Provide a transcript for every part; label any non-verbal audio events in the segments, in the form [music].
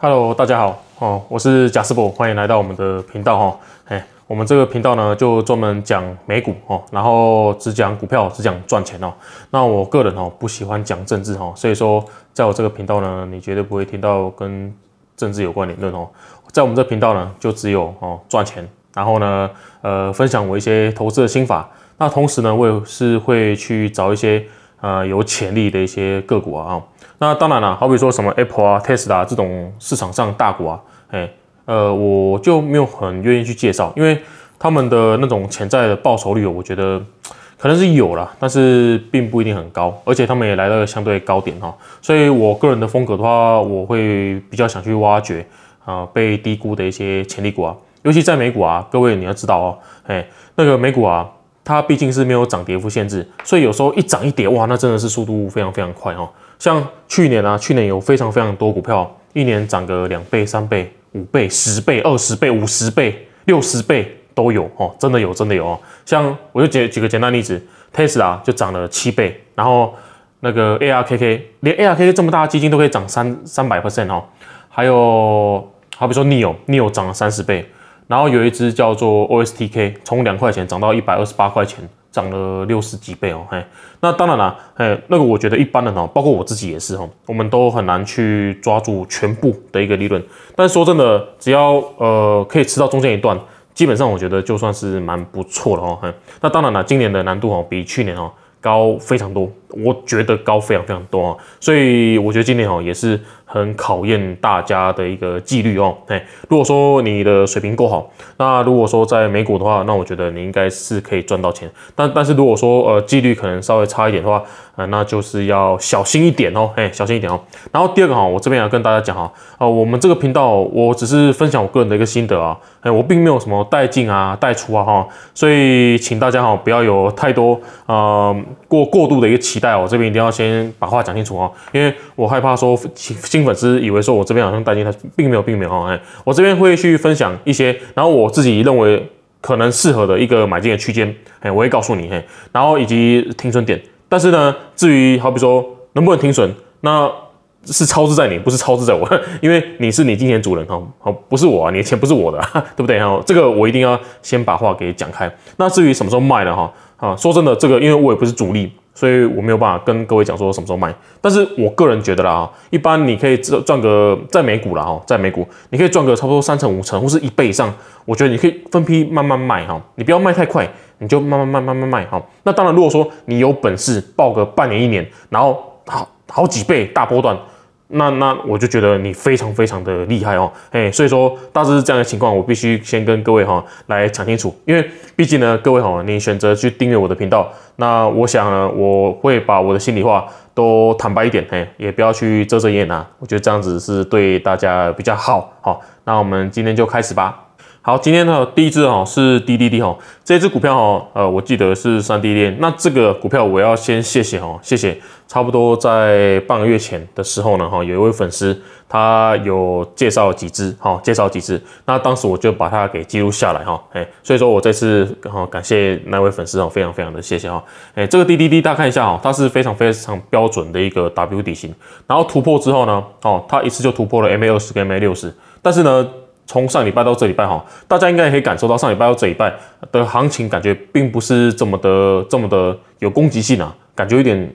Hello，大家好，哦，我是贾斯博，欢迎来到我们的频道哈。哎，我们这个频道呢，就专门讲美股哦，然后只讲股票，只讲赚钱哦。那我个人哦，不喜欢讲政治哈，所以说，在我这个频道呢，你绝对不会听到跟政治有关理论哦。在我们这频道呢，就只有哦赚钱，然后呢，呃，分享我一些投资的心法。那同时呢，我也是会去找一些呃有潜力的一些个股啊。那当然了，好比说什么 Apple 啊、Tesla 这种市场上大股啊，哎，呃，我就没有很愿意去介绍，因为他们的那种潜在的报酬率，我觉得 [tsk] 可能是有了，但是并不一定很高，而且他们也来到相对高点哈。所以我个人的风格的话，我会比较想去挖掘啊被低估的一些潜力股啊，尤其在美股啊，各位你要知道哦，哎，那个美股啊，它毕竟是没有涨跌幅限制，所以有时候一涨一跌哇，那真的是速度非常非常快哈。像去年啊，去年有非常非常多股票，一年涨个两倍、三倍、五倍、十倍、二十倍、五十倍、六十倍都有哦，真的有，真的有哦。像我就举举个简单例子，Tesla 就涨了七倍，然后那个 ARKK 连 ARKK 这么大基金都可以涨三三百 percent 哦，还有好比说 Neil，Neil 涨了三十倍，然后有一只叫做 OSTK，从两块钱涨到一百二十八块钱。涨了六十几倍哦，嘿，那当然了，嘿，那个我觉得一般人哦，包括我自己也是哦，我们都很难去抓住全部的一个利润。但是说真的，只要呃可以吃到中间一段，基本上我觉得就算是蛮不错的哦，嘿，那当然了，今年的难度哦比去年哦高非常多。我觉得高非常非常多啊，所以我觉得今年哦也是很考验大家的一个纪律哦。哎，如果说你的水平够好，那如果说在美股的话，那我觉得你应该是可以赚到钱。但但是如果说呃纪律可能稍微差一点的话，呃那就是要小心一点哦。哎，小心一点哦。然后第二个哈，我这边要跟大家讲哈，啊，我们这个频道我只是分享我个人的一个心得啊，哎，我并没有什么带进啊、带出啊哈，所以请大家哈不要有太多呃过过度的一个期待。哎，我这边一定要先把话讲清楚哦，因为我害怕说新新粉丝以为说我这边好像担心他，并没有，并没有哦，哎，我这边会去分享一些，然后我自己认为可能适合的一个买进的区间，哎，我会告诉你，哎，然后以及停损点，但是呢，至于好比说能不能停损，那是操之在你，不是操之在我，[laughs] 因为你是你金钱主人哈，好，不是我，你的钱不是我的，[laughs] 对不对哈？这个我一定要先把话给讲开。那至于什么时候卖的哈，啊，说真的，这个因为我也不是主力。所以我没有办法跟各位讲说什么时候卖。但是我个人觉得啦，一般你可以赚个在美股啦，哈，在美股你可以赚个差不多三成五成或是一倍以上，我觉得你可以分批慢慢卖，哈，你不要卖太快，你就慢慢卖慢慢卖，哈。那当然，如果说你有本事报个半年一年，然后好好几倍大波段。那那我就觉得你非常非常的厉害哦，哎，所以说大致是这样的情况，我必须先跟各位哈来讲清楚，因为毕竟呢，各位哈，你选择去订阅我的频道，那我想呢，我会把我的心里话都坦白一点，哎，也不要去遮遮掩掩呐，我觉得这样子是对大家比较好哦，那我们今天就开始吧。好，今天的第一只哈是滴滴滴哈，这只股票哈，呃，我记得是三 D 链。那这个股票我要先谢谢哈，谢谢。差不多在半个月前的时候呢，哈，有一位粉丝他有介绍几只，哈，介绍几只。那当时我就把它给记录下来哈，哎，所以说我这次哈感谢那位粉丝哦，非常非常的谢谢哈，哎，这个滴滴滴大家看一下哈，它是非常非常标准的一个 W 底型，然后突破之后呢，哦，它一次就突破了 MA 二十跟 MA 六十，但是呢。从上礼拜到这礼拜哈，大家应该也可以感受到上礼拜到这礼拜的行情，感觉并不是这么的这么的有攻击性啊，感觉有点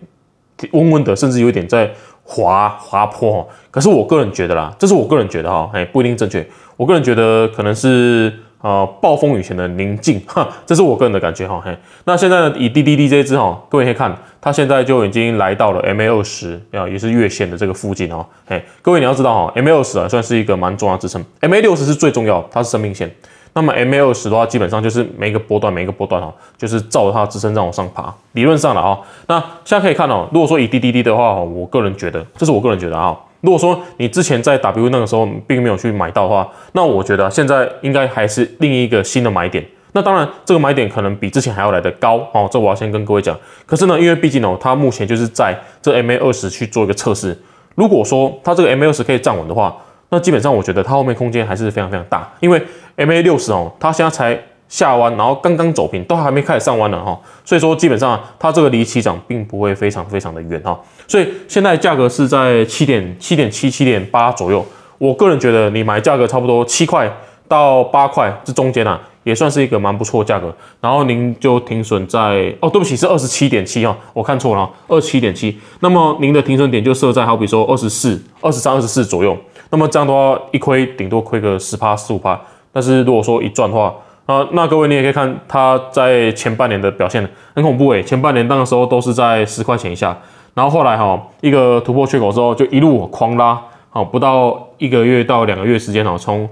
温温的，甚至有点在滑滑坡。可是我个人觉得啦，这是我个人觉得哈，哎，不一定正确。我个人觉得可能是。呃，暴风雨前的宁静，[laughs] 哈，这是我个人的感觉，哈，嘿。那现在呢，以滴滴滴这只哈，各位可以看，它现在就已经来到了 M A 二十啊，也是月线的这个附近哦，嘿，各位你要知道哈，M A 二十啊，算是一个蛮重要支撑，M A 六十是最重要，它是生命线。那么 M A 二十的话，基本上就是每一个波段，每一个波段哈，就是照着它的支撑在往上爬，理论上了啊。那现在可以看哦，如果说以滴滴滴的话，我个人觉得，这是我个人觉得啊。如果说你之前在 W 那个时候并没有去买到的话，那我觉得现在应该还是另一个新的买点。那当然，这个买点可能比之前还要来的高哦，这我要先跟各位讲。可是呢，因为毕竟哦，它目前就是在这 MA 二十去做一个测试。如果说它这个 MA 二十可以站稳的话，那基本上我觉得它后面空间还是非常非常大，因为 MA 六十哦，它现在才。下弯，然后刚刚走平，都还没开始上弯呢哈，所以说基本上它这个离起涨并不会非常非常的远哈，所以现在价格是在七点七点七七点八左右，我个人觉得你买价格差不多七块到八块这中间呢也算是一个蛮不错的价格，然后您就停损在哦，对不起是二十七点七哈，我看错了二七点七，那么您的停损点就设在好比说二十四、二十三、二十四左右，那么这样的话一亏顶多亏个十趴、十五趴，但是如果说一赚话。啊，那各位你也可以看它在前半年的表现很恐怖哎，前半年那个时候都是在十块钱以下，然后后来哈一个突破缺口之后就一路狂拉，好不到一个月到两个月时间哦，从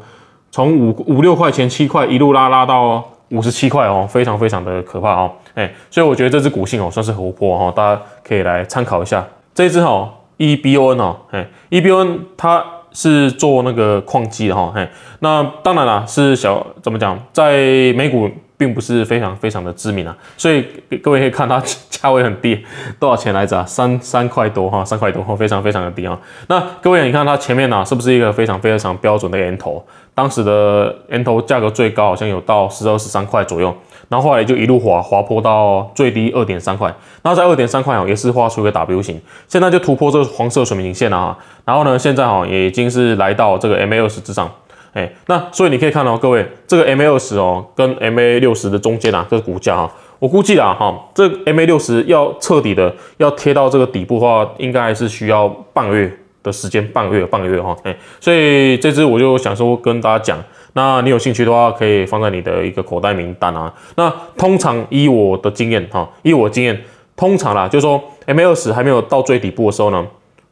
从五五六块钱七块一路拉拉到五十七块哦，非常非常的可怕哦，哎，所以我觉得这只股性哦算是活泼哈，大家可以来参考一下，这只哈 E B O N 哦，哎，E B O N 它。是做那个矿机的哈，那当然了，是小怎么讲，在美股并不是非常非常的知名啊，所以各位可以看它价位很低，多少钱来着啊？三三块多哈，三块多，非常非常的低啊。那各位你看它前面啊，是不是一个非常非常标准的 N 头？当时的 N 头价格最高好像有到十二十三块左右，然后后来就一路滑滑坡到最低二点三块，那在二点三块啊，也是画出一个 W 型，现在就突破这个黄色水平线啊。然后呢，现在哈也已经是来到这个 MA 二十之上，哎，那所以你可以看到各位，这个 MA 二十哦跟 MA 六十的中间啊，这股价哈，我估计啦哈，这 MA 六十要彻底的要贴到这个底部的话，应该还是需要半月的时间，半月半月哈，哎，所以这只我就想说跟大家讲，那你有兴趣的话，可以放在你的一个口袋名单啊。那通常以我的经验哈，以我经验，通常啦，就是说 MA 二十还没有到最底部的时候呢。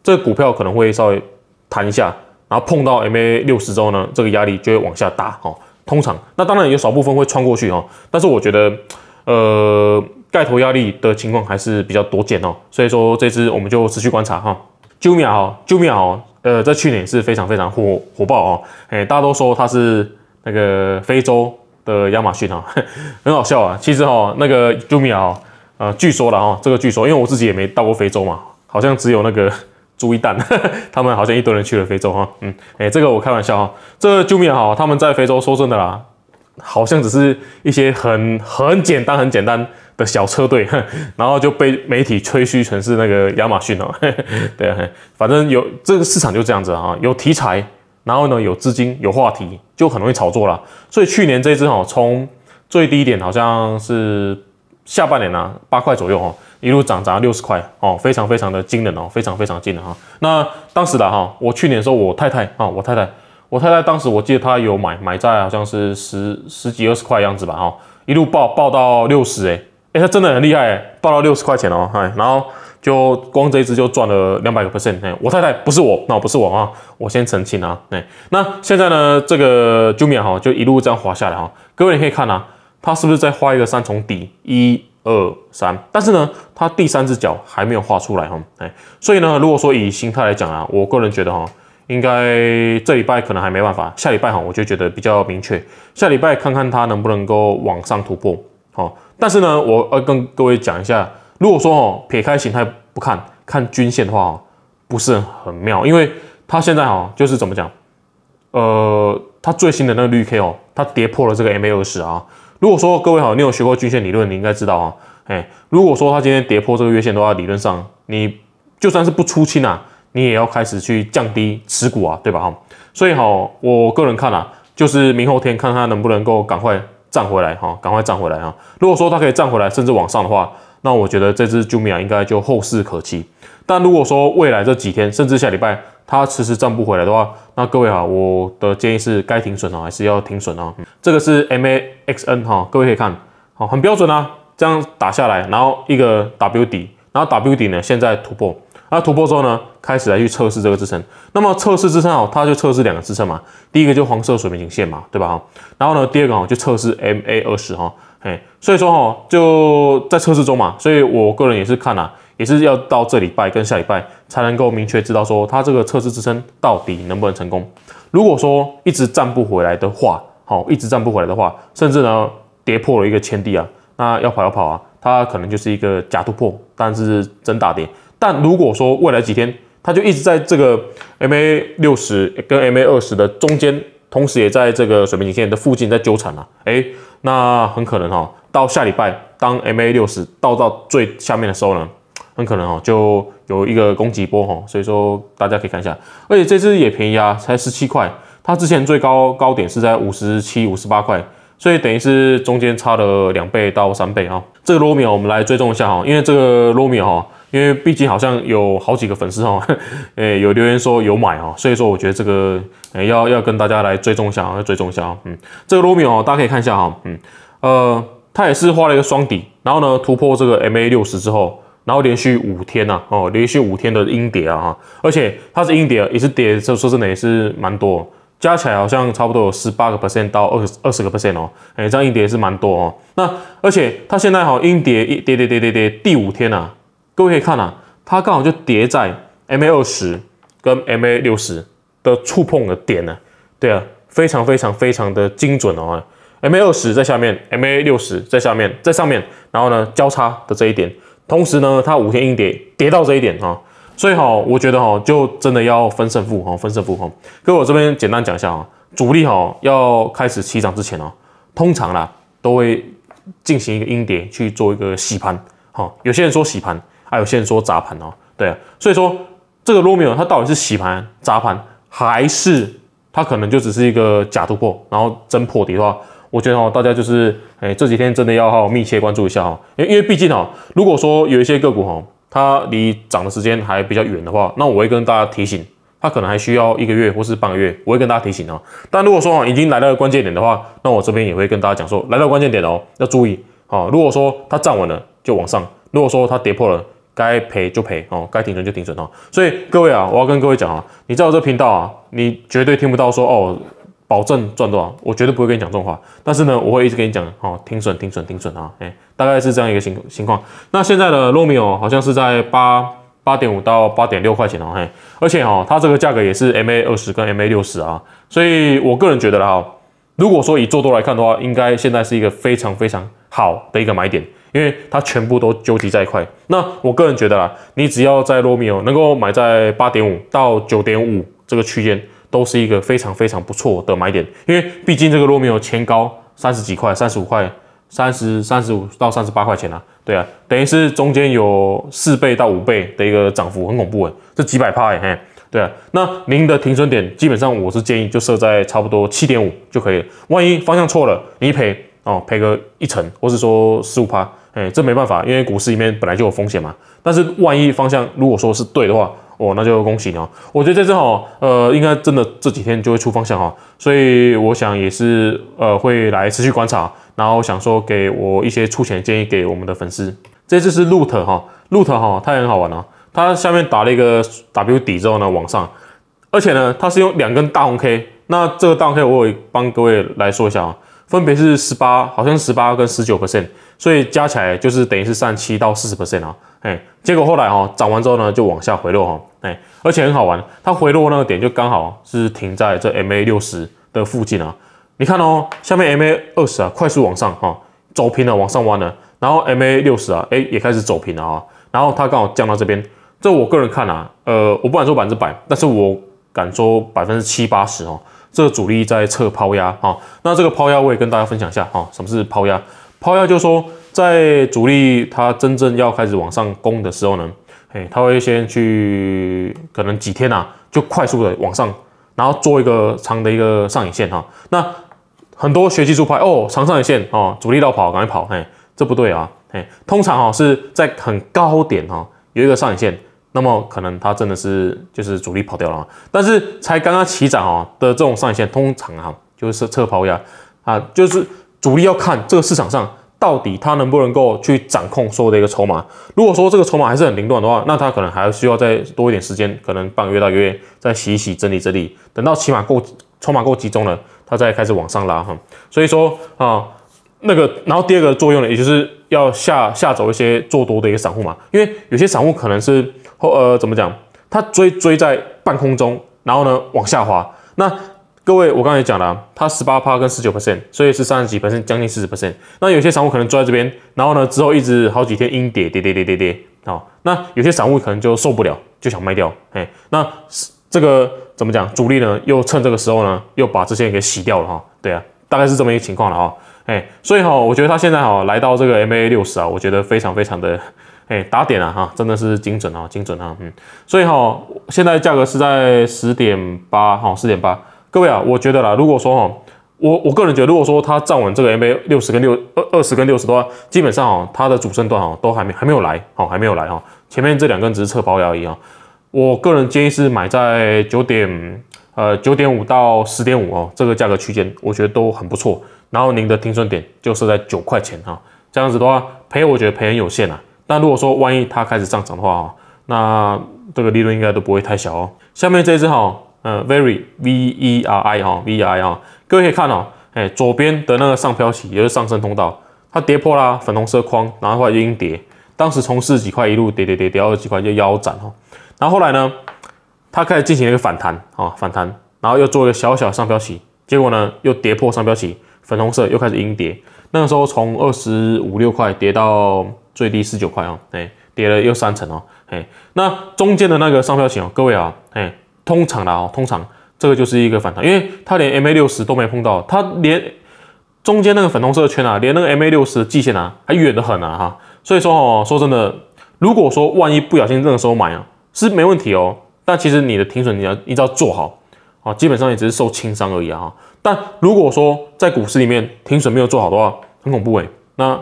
这个股票可能会稍微弹一下，然后碰到 MA 六十之后呢，这个压力就会往下打。哈，通常，那当然有少部分会穿过去哦，但是我觉得，呃，盖头压力的情况还是比较多见哦。所以说这只我们就持续观察哈。j u o m i a 哈 j u m i a 哦，呃，在去年是非常非常火火爆哦。哎，大家都说它是那个非洲的亚马逊哈，[laughs] 很好笑啊。其实哈，那个 j u o m i a 啊，据说了哈，这个据说，因为我自己也没到过非洲嘛，好像只有那个。猪一蛋，[laughs] 他们好像一堆人去了非洲哈，嗯，哎，这个我开玩笑哈，这救命哈，他们在非洲说真的啦，好像只是一些很很简单、很简单的小车队，[laughs] 然后就被媒体吹嘘成是那个亚马逊哦，[laughs] 对啊，反正有这个市场就这样子哈，有题材，然后呢有资金，有话题，就很容易炒作啦。所以去年这支哈，从最低点好像是下半年啊八块左右哈。一路涨砸六十块哦，非常非常的惊人哦，非常非常惊人哈。那当时的哈，我去年的时候，我太太啊，我太太，我太太当时我记得她有买，买在好像是十十几二十块样子吧哈，一路爆爆到六十哎哎，她真的很厉害哎，爆到六十块钱哦哎，然后就光这一只就赚了两百个 percent 哎，我太太不是我，那不是我啊，我先澄清啊哎，那现在呢这个 Jumia 哈，就一路这样滑下来哈，各位你可以看啊，它是不是在画一个三重底一？二三，但是呢，它第三只脚还没有画出来哈，哎，所以呢，如果说以形态来讲啊，我个人觉得哈，应该这礼拜可能还没办法，下礼拜哈，我就觉得比较明确，下礼拜看看它能不能够往上突破，好，但是呢，我呃跟各位讲一下，如果说哦撇开形态不看，看均线的话，不是很妙，因为它现在哈就是怎么讲，呃，它最新的那个绿 K 哦，它跌破了这个 MA 二十啊。如果说各位好，你有学过均线理论，你应该知道啊，哎，如果说它今天跌破这个月线的话，理论上你就算是不出清呐，你也要开始去降低持股啊，对吧哈？所以哈，我个人看啊，就是明后天看它能不能够赶快涨回来哈，赶快涨回来啊。如果说它可以涨回来，甚至往上的话，那我觉得这只 Jumia 应该就后市可期。但如果说未来这几天，甚至下礼拜，它迟迟站不回来的话，那各位哈，我的建议是该停损呢，还是要停损啊？这个是 M A X N 哈，各位可以看好，很标准啊，这样打下来，然后一个 W 底，然后 W 底呢，现在突破，那突破之后呢，开始来去测试这个支撑。那么测试支撑哦，它就测试两个支撑嘛，第一个就黄色水平颈线嘛，对吧？哈，然后呢，第二个哦，就测试 M A 二十哈，嘿，所以说哦，就在测试中嘛，所以我个人也是看啊。也是要到这礼拜跟下礼拜才能够明确知道说它这个测试支撑到底能不能成功。如果说一直站不回来的话，好，一直站不回来的话，甚至呢跌破了一个千地啊，那要跑要跑啊，它可能就是一个假突破，但是真大跌。但如果说未来几天它就一直在这个 MA 六十跟 MA 二十的中间，同时也在这个水平颈线的附近在纠缠啊，哎，那很可能哈，到下礼拜当 MA 六十到到最下面的时候呢？很可能哦，就有一个攻击波哈，所以说大家可以看一下，而且这只也便宜啊，才十七块，它之前最高高点是在五十七、五十八块，所以等于是中间差了两倍到三倍啊。这个罗米我们来追踪一下哈，因为这个罗米哈，因为毕竟好像有好几个粉丝哈，[laughs] 诶有留言说有买啊，所以说我觉得这个要要跟大家来追踪一下，要追踪一下啊，嗯，这个罗米哦，大家可以看一下哈，嗯，呃，它也是画了一个双底，然后呢突破这个 MA 六十之后。然后连续五天呐，哦，连续五天的阴跌啊哈，而且它是阴跌，也是跌，说说真的也是蛮多，加起来好像差不多有十八个 percent 到二二十个 percent 哦，哎，这样阴跌也是蛮多哦。那而且它现在好阴跌，跌跌跌跌跌，第五天呐，各位可以看啊，它刚好就跌在 MA 二十跟 MA 六十的触碰的点呢，对啊，非常非常非常的精准哦，MA 二十在下面，MA 六十在下面，在上面，然后呢交叉的这一点。同时呢，它五天阴跌跌到这一点啊，所以哈，我觉得哈，就真的要分胜负哈，分胜负哈。各位，我这边简单讲一下啊，主力哈要开始起涨之前哦，通常啦都会进行一个阴跌去做一个洗盘哈。有些人说洗盘，还有人说砸盘哦，对啊。所以说这个罗密欧它到底是洗盘砸盘，还是它可能就只是一个假突破，然后真破底的话？我觉得哈，大家就是哎，这几天真的要好好密切关注一下哈，因因为毕竟哦，如果说有一些个股哈，它离涨的时间还比较远的话，那我会跟大家提醒，它可能还需要一个月或是半个月，我会跟大家提醒啊。但如果说已经来到关键点的话，那我这边也会跟大家讲说，来到关键点哦，要注意哦。如果说它站稳了，就往上；如果说它跌破了，该赔就赔哦，该停损就停损哈。所以各位啊，我要跟各位讲啊，你在我这频道啊，你绝对听不到说哦。保证赚多少？我绝对不会跟你讲这种话。但是呢，我会一直跟你讲，哦，停损，停损，停损啊！哎，大概是这样一个情情况。那现在的罗密欧好像是在八八点五到八点六块钱哦，嘿，而且哦，它这个价格也是 MA 二十跟 MA 六十啊。所以我个人觉得啦，如果说以做多来看的话，应该现在是一个非常非常好的一个买点，因为它全部都纠集在一块。那我个人觉得啦，你只要在罗密欧能够买在八点五到九点五这个区间。都是一个非常非常不错的买点，因为毕竟这个罗密有前高三十几块、三十五块、三十三十五到三十八块钱啊，对啊，等于是中间有四倍到五倍的一个涨幅，很恐怖哎，这几百趴哎，对啊，那您的停损点基本上我是建议就设在差不多七点五就可以了，万一方向错了，你赔哦赔个一成，或是说十五趴，哎，这没办法，因为股市里面本来就有风险嘛，但是万一方向如果说是对的话。哦，那就恭喜你哦！我觉得这只哈，呃，应该真的这几天就会出方向哈，所以我想也是呃，会来持续观察，然后想说给我一些出钱建议给我们的粉丝。这次是 Loot 哈，r o o t 哈，它也很好玩哦，它下面打了一个 W 底之后呢，往上，而且呢，它是用两根大红 K，那这个大红 K 我也帮各位来说一下啊，分别是十八，好像十八跟十九 percent，所以加起来就是等于是三十七到四十 percent 啊。哎，结果后来哈涨完之后呢，就往下回落哈，哎，而且很好玩，它回落那个点就刚好是停在这 M A 六十的附近啊。你看哦，下面 M A 二十啊，快速往上哈，走平了，往上弯了，然后 M A 六十啊，哎，也开始走平了啊。然后它刚好降到这边，这我个人看啊，呃，我不敢说百分之百，但是我敢说百分之七八十哦，这个主力在测抛压哈，那这个抛压也跟大家分享一下啊，什么是抛压？抛压就说。在主力它真正要开始往上攻的时候呢，哎，它会先去可能几天呐，就快速的往上，然后做一个长的一个上影线哈。那很多学技术派哦，长上影线哦，主力要跑，赶快跑，哎，这不对啊，哎，通常哦是在很高点哈有一个上影线，那么可能它真的是就是主力跑掉了但是才刚刚起涨啊的这种上影线，通常哈就是侧抛压啊，就是主力要看这个市场上。到底他能不能够去掌控所有的一个筹码？如果说这个筹码还是很凌乱的话，那他可能还需要再多一点时间，可能半个月到一个月再洗一洗整理整理，等到起码够筹码够集中了，他再开始往上拉哈。所以说啊，那个，然后第二个作用呢，也就是要下下走一些做多的一个散户嘛，因为有些散户可能是后呃怎么讲，他追追在半空中，然后呢往下滑那。各位，我刚才讲了，它十八趴跟十九 percent，所以是三十几 percent，将近四十 percent。那有些散户可能坐在这边，然后呢，之后一直好几天阴跌，跌跌跌跌跌，啊，那有些散户可能就受不了，就想卖掉，哎，那这个怎么讲？主力呢，又趁这个时候呢，又把这些给洗掉了哈。对啊，大概是这么一个情况了哈，哎，所以哈，我觉得他现在哈来到这个 MA 六十啊，我觉得非常非常的哎打点了哈，真的是精准啊，精准啊，嗯，所以哈，现在价格是在十点八哈，十点八。各位啊，我觉得啦，如果说哈，我我个人觉得，如果说它站稳这个 MA 六十跟六二二十跟六十的话，基本上哦，它的主升段哦都还没还没有来，好还没有来哈。前面这两根只是侧包而已啊。我个人建议是买在九点呃九点五到十点五哦，这个价格区间我觉得都很不错。然后您的停损点就设在九块钱哈，这样子的话赔我觉得赔很有限啊。但如果说万一它开始上涨的话啊，那这个利润应该都不会太小哦。下面这只哈。呃，very v e r i 哈 v e r i 哈，各位可以看哦，哎，左边的那个上漂起也是上升通道，它跌破啦粉红色框，然后后来阴跌，当时从四十几块一路跌跌跌跌到几块就腰斩哦，然后后来呢，它开始进行了一个反弹啊，反弹，然后又做一个小小上漂起，结果呢又跌破上漂起，粉红色又开始阴跌，那个时候从二十五六块跌到最低十九块哦，哎，跌了又三成哦，哎，那中间的那个上漂起哦，各位啊，哎。通常啦，通常这个就是一个反弹，因为它连 MA 六十都没碰到，它连中间那个粉红色的圈啊，连那个 MA 六十的季线啊，还远的很啊哈。所以说哦，说真的，如果说万一不小心那个时候买啊，是没问题哦。但其实你的停损你要一定要做好啊，基本上也只是受轻伤而已啊。但如果说在股市里面停损没有做好的话，很恐怖哎。那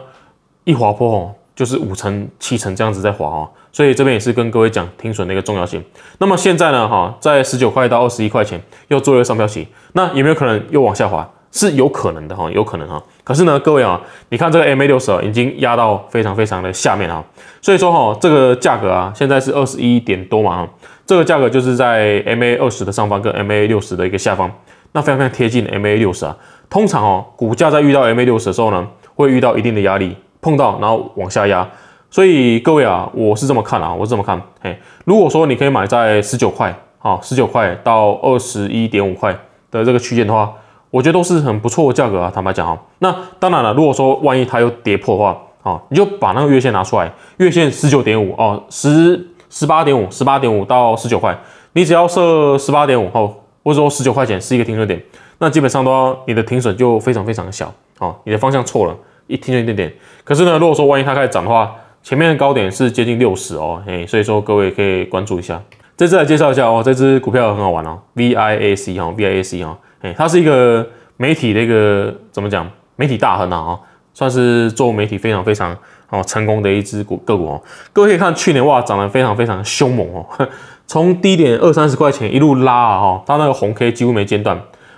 一滑坡哦，就是五成七成这样子在滑哦。所以这边也是跟各位讲停损的一个重要性。那么现在呢，哈，在十九块到二十一块钱又做一个上标期，那有没有可能又往下滑？是有可能的哈，有可能哈。可是呢，各位啊，你看这个 MA 六十啊，已经压到非常非常的下面啊。所以说哈，这个价格啊，现在是二十一点多嘛，哈，这个价格就是在 MA 二十的上方跟 MA 六十的一个下方，那非常非常贴近 MA 六十啊。通常哦，股价在遇到 MA 六十的时候呢，会遇到一定的压力，碰到然后往下压。所以各位啊，我是这么看啊，我是这么看，哎，如果说你可以买在十九块啊，十九块到二十一点五块的这个区间的话，我觉得都是很不错的价格啊。坦白讲哈，那当然了，如果说万一它又跌破的话啊，你就把那个月线拿出来，月线十九点五哦，十十八点五，十八点五到十九块，你只要设十八点五哦，或者说十九块钱是一个停损点，那基本上都你的停损就非常非常小啊，你的方向错了，一停损一点点。可是呢，如果说万一它开始涨的话，前面的高点是接近六十哦，哎，所以说各位可以关注一下。这次来介绍一下哦，这只股票很好玩哦，V I A C 哦 v I A C 哦，哎，它是一个媒体的一个怎么讲，媒体大亨啊、哈，算是做媒体非常非常哦成功的一只股个股哦。各位可以看，去年哇涨得非常非常凶猛哦，[laughs] 从低点二三十块钱一路拉啊哈，它那个红 K 几乎没间断，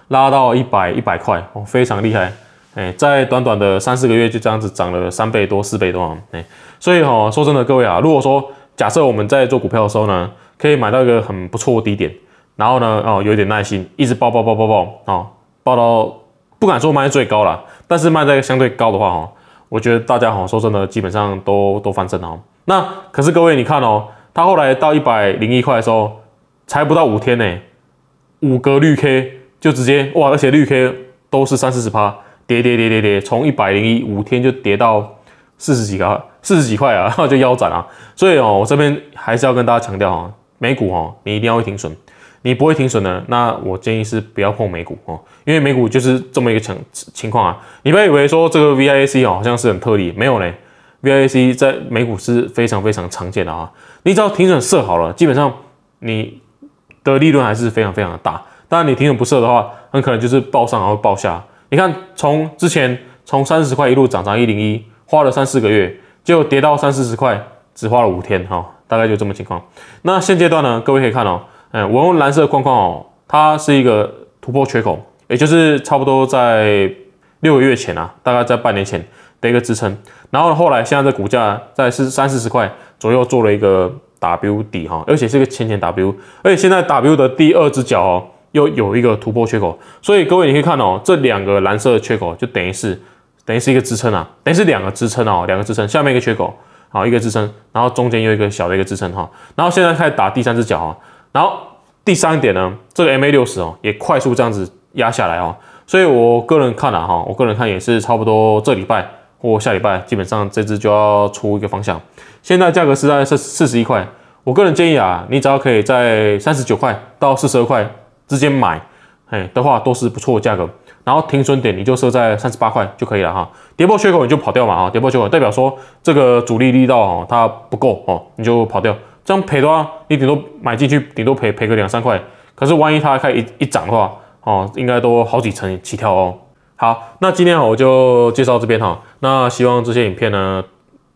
拉到一百一百块哦，非常厉害。哎，在短短的三四个月就这样子涨了三倍多四倍多啊！哎，所以哈，说真的，各位啊，如果说假设我们在做股票的时候呢，可以买到一个很不错的低点，然后呢，哦，有一点耐心，一直爆爆爆爆爆，啊，爆到不敢说卖最高了，但是卖在相对高的话哈，我觉得大家哈，说真的，基本上都都翻身啊。那可是各位你看哦，它后来到一百零一块的时候，才不到五天呢，五个绿 K 就直接哇，而且绿 K 都是三四十趴。跌跌跌跌跌，从一百零一五天就跌到四十几块，四十几块啊，然 [laughs] 后就腰斩啊！所以哦，我这边还是要跟大家强调啊，美股哦，你一定要会停损。你不会停损的，那我建议是不要碰美股哦，因为美股就是这么一个情情况啊。你不要以为说这个 VIC 哦好像是很特例，没有嘞，VIC 在美股是非常非常常见的啊。你只要停损设好了，基本上你的利润还是非常非常的大。当然，你停损不设的话，很可能就是爆上然后爆下。你看，从之前从三四十块一路涨涨一零一，花了三四个月，就跌到三四十块，只花了五天哈，大概就这么情况。那现阶段呢，各位可以看哦，嗯，我用蓝色框框哦，它是一个突破缺口，也就是差不多在六个月前啊，大概在半年前的一个支撑，然后后来现在这股价在是三四十块左右做了一个 W 底哈，而且是个前前 W，而且现在 W 的第二只脚哦。又有一个突破缺口，所以各位你可以看哦，这两个蓝色的缺口就等于是等于是一个支撑啊，等于是两个支撑哦，两个支撑，下面一个缺口，好一个支撑，然后中间又一个小的一个支撑哈，然后现在开始打第三只脚啊，然后第三点呢，这个 MA 六十哦也快速这样子压下来哦，所以我个人看啊哈，我个人看也是差不多这礼拜或下礼拜，基本上这只就要出一个方向，现在价格是在四四十一块，我个人建议啊，你只要可以在三十九块到四十二块。直接买，哎的话都是不错的价格，然后停损点你就设在三十八块就可以了哈，跌破缺口你就跑掉嘛哈，跌破缺口代表说这个主力力道哦它不够哦，你就跑掉，这样赔的话你顶多买进去顶多赔赔个两三块，可是万一它开一一涨的话哦，应该都好几层起跳哦。好，那今天我就介绍这边哈，那希望这些影片呢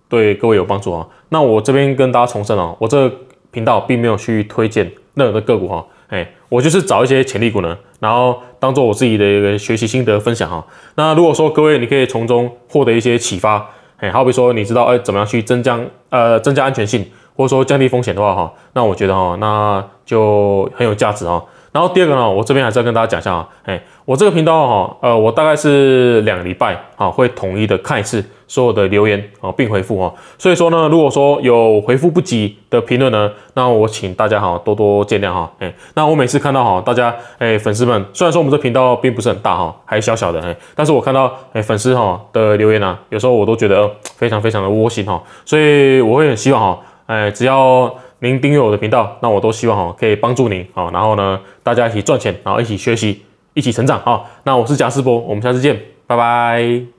对各位有帮助啊，那我这边跟大家重申哦，我这频道并没有去推荐任何的个股哈。哎，我就是找一些潜力股呢，然后当做我自己的一个学习心得分享哈。那如果说各位你可以从中获得一些启发，哎，好比说你知道哎怎么样去增加呃增加安全性，或者说降低风险的话哈，那我觉得哈那就很有价值啊。然后第二个呢，我这边还是要跟大家讲一下啊，哎，我这个频道哈，呃，我大概是两个礼拜啊会统一的看一次。所有的留言啊，并回复哦。所以说呢，如果说有回复不及的评论呢，那我请大家哈多多见谅哈。哎，那我每次看到哈大家哎粉丝们，虽然说我们这频道并不是很大哈，还小小的哎，但是我看到哎粉丝哈的留言呢，有时候我都觉得非常非常的窝心哈。所以我会很希望哈，哎，只要您订阅我的频道，那我都希望哈可以帮助您啊。然后呢，大家一起赚钱，然后一起学习，一起成长啊。那我是贾世波，我们下次见，拜拜。